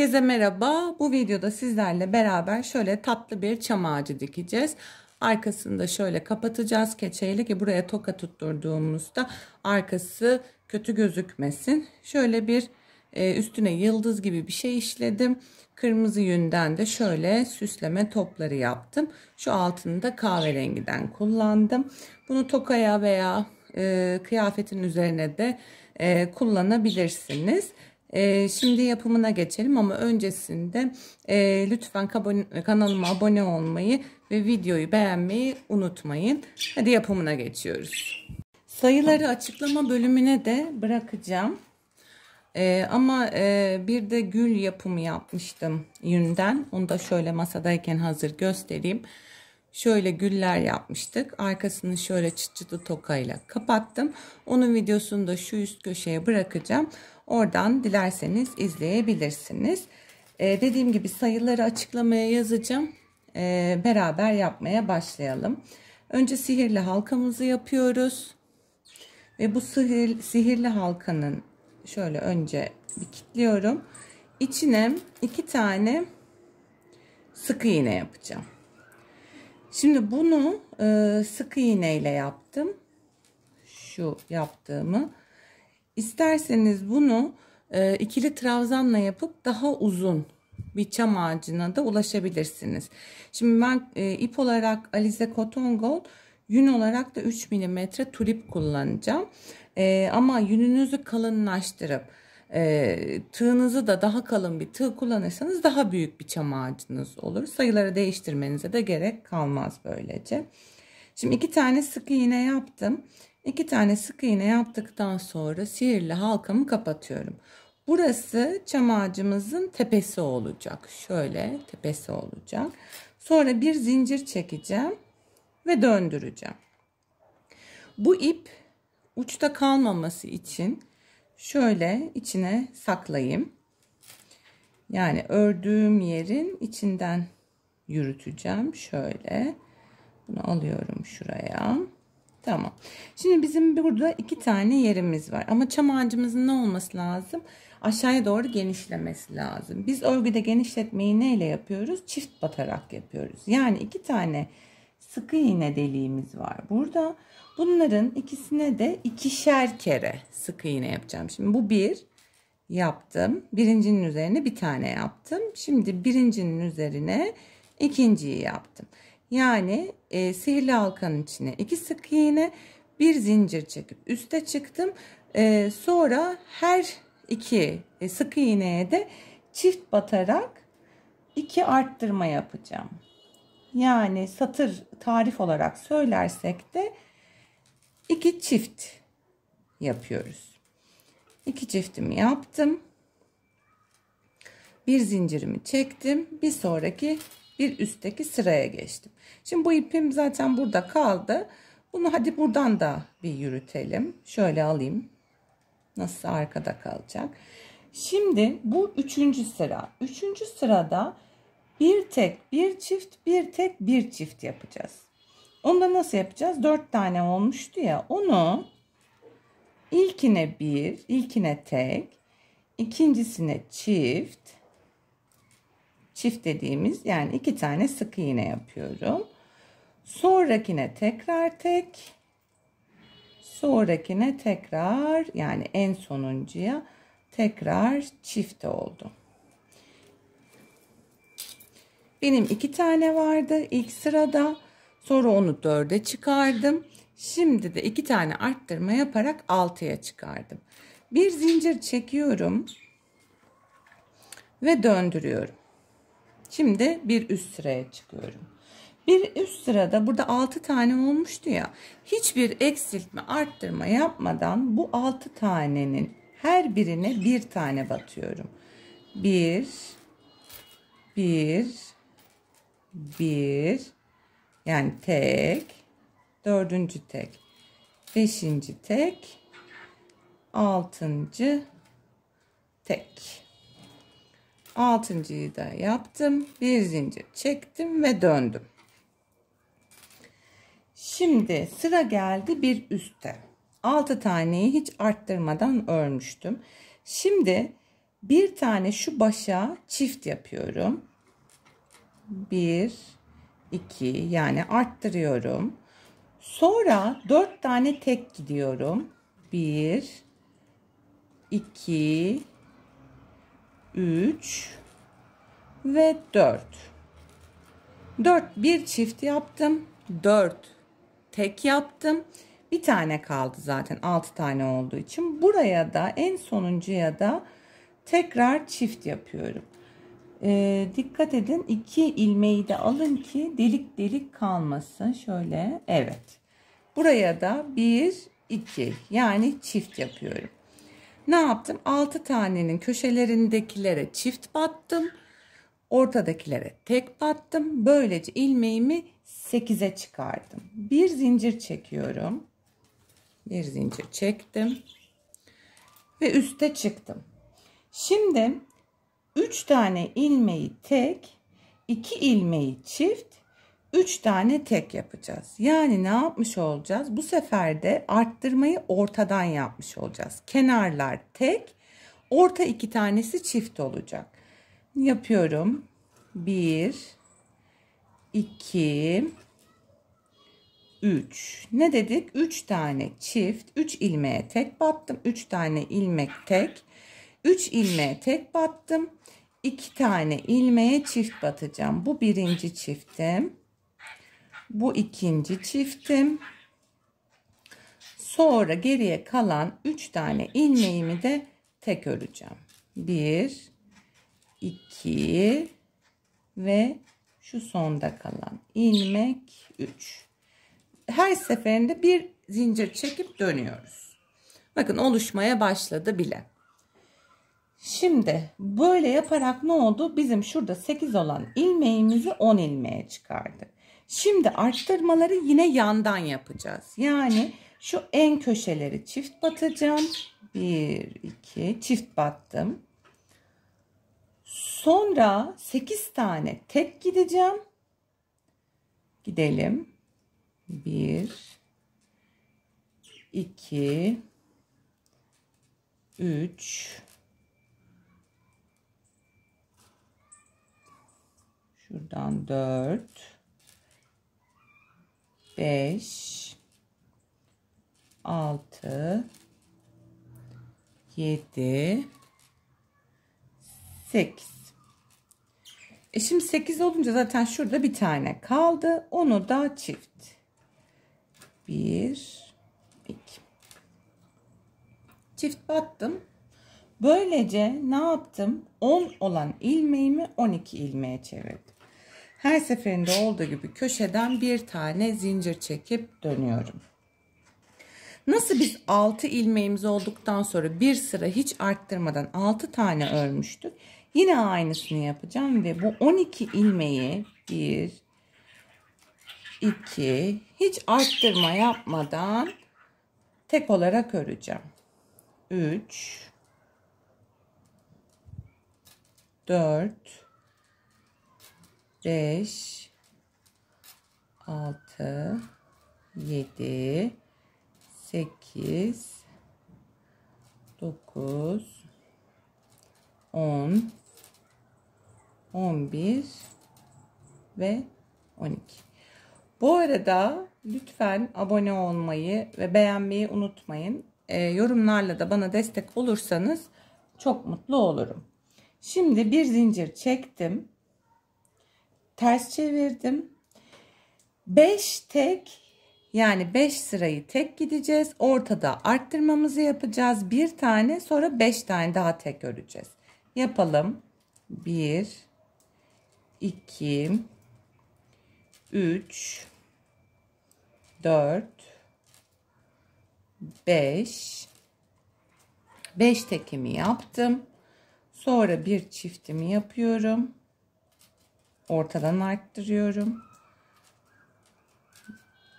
Herkese merhaba. Bu videoda sizlerle beraber şöyle tatlı bir çam ağacı dikeceğiz. Arkasını da şöyle kapatacağız keçeyle ki buraya toka tutturduğumuzda arkası kötü gözükmesin. Şöyle bir e, üstüne yıldız gibi bir şey işledim. Kırmızı yünden de şöyle süsleme topları yaptım. Şu altını da kahverengiden kullandım. Bunu tokaya veya e, kıyafetin üzerine de e, kullanabilirsiniz. E, şimdi yapımına geçelim ama öncesinde e, lütfen kanalıma abone olmayı ve videoyu beğenmeyi unutmayın. Hadi yapımına geçiyoruz. Sayıları açıklama bölümüne de bırakacağım. Ee, ama e, bir de gül yapımı yapmıştım yünden. Onu da şöyle masadayken hazır göstereyim. Şöyle güller yapmıştık. Arkasını şöyle çıt çıtı tokayla kapattım. Onun videosunu da şu üst köşeye bırakacağım. Oradan dilerseniz izleyebilirsiniz. Ee, dediğim gibi sayıları açıklamaya yazacağım. Ee, beraber yapmaya başlayalım. Önce sihirli halkamızı yapıyoruz. Ve bu sihir, sihirli halkanın şöyle önce bir kilitliyorum. İçine iki tane sık iğne yapacağım. Şimdi bunu e, sık iğneyle yaptım. Şu yaptığımı. İsterseniz bunu e, ikili trabzanla yapıp daha uzun bir çam ağacına da ulaşabilirsiniz. Şimdi ben e, ip olarak Alize Cotton Gold yün olarak da 3 mm tulip kullanacağım. E, ama yününüzü kalınlaştırıp e, tığınızı da daha kalın bir tığ kullanırsanız daha büyük bir çam ağacınız olur. Sayıları değiştirmenize de gerek kalmaz böylece. Şimdi iki tane sık iğne yaptım. İki tane sık iğne yaptıktan sonra sihirli halkamı kapatıyorum. Burası çam ağacımızın tepesi olacak. Şöyle tepesi olacak. Sonra bir zincir çekeceğim ve döndüreceğim. Bu ip uçta kalmaması için şöyle içine saklayayım. Yani ördüğüm yerin içinden yürüteceğim. Şöyle bunu alıyorum şuraya. Tamam. Şimdi bizim burada iki tane yerimiz var. Ama çam ağacımızın ne olması lazım? Aşağıya doğru genişlemesi lazım. Biz örgüde genişletmeyi neyle yapıyoruz? Çift batarak yapıyoruz. Yani iki tane sıkı iğne deliğimiz var burada. Bunların ikisine de ikişer kere sıkı iğne yapacağım. Şimdi bu bir yaptım. Birincinin üzerine bir tane yaptım. Şimdi birincinin üzerine ikinciyi yaptım. Yani e, sihirli halkanın içine iki sık iğne bir zincir çekip üste çıktım. E, sonra her iki e, sık iğneye de çift batarak iki arttırma yapacağım. Yani satır tarif olarak söylersek de iki çift yapıyoruz. İki çiftimi yaptım. Bir zincirimi çektim. Bir sonraki bir üstteki sıraya geçtim. Şimdi bu ipim zaten burada kaldı. Bunu hadi buradan da bir yürütelim. Şöyle alayım. Nasıl arkada kalacak. Şimdi bu üçüncü sıra. Üçüncü sırada bir tek bir çift bir tek bir çift yapacağız. Onu da nasıl yapacağız? Dört tane olmuştu ya. Onu ilkine bir, ilkine tek, ikincisine çift, çift dediğimiz yani iki tane sık iğne yapıyorum. Sonrakine tekrar tek. Sonrakine tekrar yani en sonuncuya tekrar çifte oldu. Benim iki tane vardı ilk sırada. Sonra onu dörde çıkardım. Şimdi de iki tane arttırma yaparak altıya çıkardım. Bir zincir çekiyorum ve döndürüyorum. Şimdi bir üst sıraya çıkıyorum. Bir üst sırada burada 6 tane olmuştu ya. Hiçbir eksiltme arttırma yapmadan bu 6 tanenin her birine bir tane batıyorum. 1 1 1 yani tek dördüncü tek beşinci tek altıncı tek altıncıyı da yaptım bir zincir çektim ve döndüm şimdi sıra geldi bir üste 6 taneyi hiç arttırmadan örmüştüm şimdi bir tane şu başa çift yapıyorum 1 2 yani arttırıyorum sonra 4 tane tek gidiyorum 1 2 3 ve 4. 4 bir çift yaptım. 4 tek yaptım. Bir tane kaldı zaten 6 tane olduğu için. Buraya da en sonuncuya da tekrar çift yapıyorum. E, dikkat edin iki ilmeği de alın ki delik delik kalmasın. Şöyle evet. Buraya da 1 2 yani çift yapıyorum. Ne yaptım? 6 tanenin köşelerindekilere çift battım. Ortadakilere tek battım. Böylece ilmeğimi 8'e çıkardım. Bir zincir çekiyorum. Bir zincir çektim. Ve üste çıktım. Şimdi 3 tane ilmeği tek, 2 ilmeği çift, 3 tane tek yapacağız. Yani ne yapmış olacağız? Bu sefer de arttırmayı ortadan yapmış olacağız. Kenarlar tek, orta iki tanesi çift olacak. Yapıyorum. 1 2 3. Ne dedik? 3 tane çift, 3 ilmeğe tek battım. 3 tane ilmek tek. 3 ilmeğe tek battım. 2 tane ilmeğe çift batacağım. Bu birinci çiftim. Bu ikinci çiftim. Sonra geriye kalan 3 tane ilmeğimi de tek öreceğim. 1 2 ve şu sonda kalan ilmek 3. Her seferinde bir zincir çekip dönüyoruz. Bakın oluşmaya başladı bile. Şimdi böyle yaparak ne oldu? Bizim şurada 8 olan ilmeğimizi 10 ilmeğe çıkardık. Şimdi arttırmaları yine yandan yapacağız. Yani şu en köşeleri çift batacağım. 1, 2, çift battım. Sonra 8 tane tek gideceğim. Gidelim. 1, 2, 3, şuradan 4, 5 6 7 8 e şimdi 8 olunca zaten şurada bir tane kaldı. Onu da çift. 1 2 Çift battım. Böylece ne yaptım? 10 olan ilmeğimi 12 ilmeğe çevirdim. Her seferinde olduğu gibi köşeden bir tane zincir çekip dönüyorum. Nasıl biz 6 ilmeğimiz olduktan sonra bir sıra hiç arttırmadan 6 tane örmüştük. Yine aynısını yapacağım ve bu 12 ilmeği 1 2 hiç arttırma yapmadan tek olarak öreceğim. 3 4 5 6 7 8 9 10 11 ve 12. Bu arada lütfen abone olmayı ve beğenmeyi unutmayın. E, yorumlarla da bana destek olursanız çok mutlu olurum. Şimdi bir zincir çektim ters çevirdim. 5 tek yani 5 sırayı tek gideceğiz. Ortada arttırmamızı yapacağız. Bir tane sonra 5 tane daha tek öreceğiz. Yapalım. 1 2 3 4 5 5 tekimi yaptım. Sonra bir çiftimi yapıyorum ortadan arttırıyorum.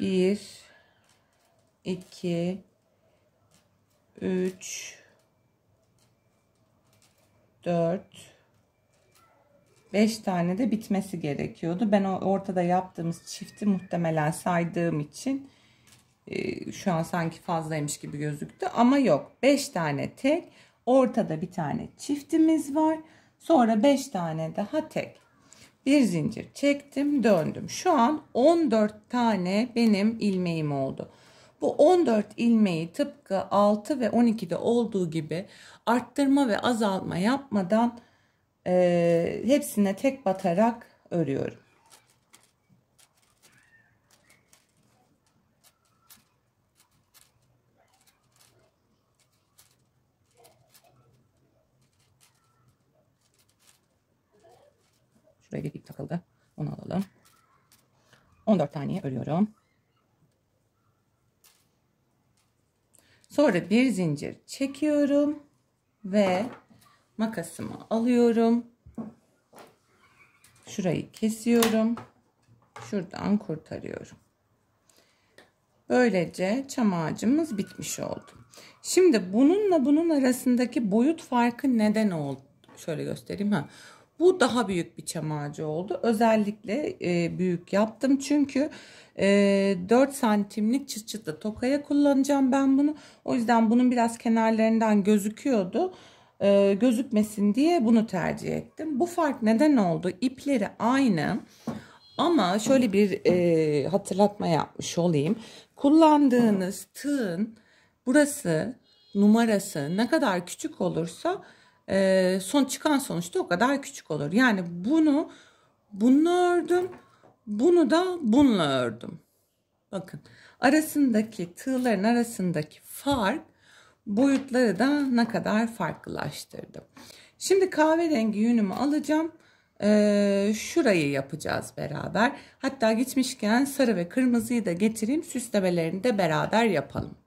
1 2 3 4 5 tane de bitmesi gerekiyordu. Ben o ortada yaptığımız çifti muhtemelen saydığım için e, şu an sanki fazlaymış gibi gözüktü ama yok. 5 tane tek, ortada bir tane çiftimiz var. Sonra 5 tane daha tek bir zincir çektim döndüm. Şu an 14 tane benim ilmeğim oldu. Bu 14 ilmeği tıpkı 6 ve 12'de olduğu gibi arttırma ve azalma yapmadan e, hepsine tek batarak örüyorum. Şuraya bir ip takıldı. Onu alalım. 14 tane örüyorum. Sonra bir zincir çekiyorum ve makasımı alıyorum. Şurayı kesiyorum. Şuradan kurtarıyorum. Böylece çam ağacımız bitmiş oldu. Şimdi bununla bunun arasındaki boyut farkı neden oldu? Şöyle göstereyim ha. Bu daha büyük bir çam ağacı oldu. Özellikle e, büyük yaptım. Çünkü e, 4 santimlik çıt çıtlı tokaya kullanacağım ben bunu. O yüzden bunun biraz kenarlarından gözüküyordu. E, gözükmesin diye bunu tercih ettim. Bu fark neden oldu? İpleri aynı. Ama şöyle bir e, hatırlatma yapmış olayım. Kullandığınız tığın burası numarası ne kadar küçük olursa e, son çıkan sonuçta o kadar küçük olur. Yani bunu bununla ördüm. Bunu da bununla ördüm. Bakın arasındaki tığların arasındaki fark boyutları da ne kadar farklılaştırdım. Şimdi kahve kahverengi yünümü alacağım. Ee, şurayı yapacağız beraber. Hatta gitmişken sarı ve kırmızıyı da getireyim. Süslemelerini de beraber yapalım.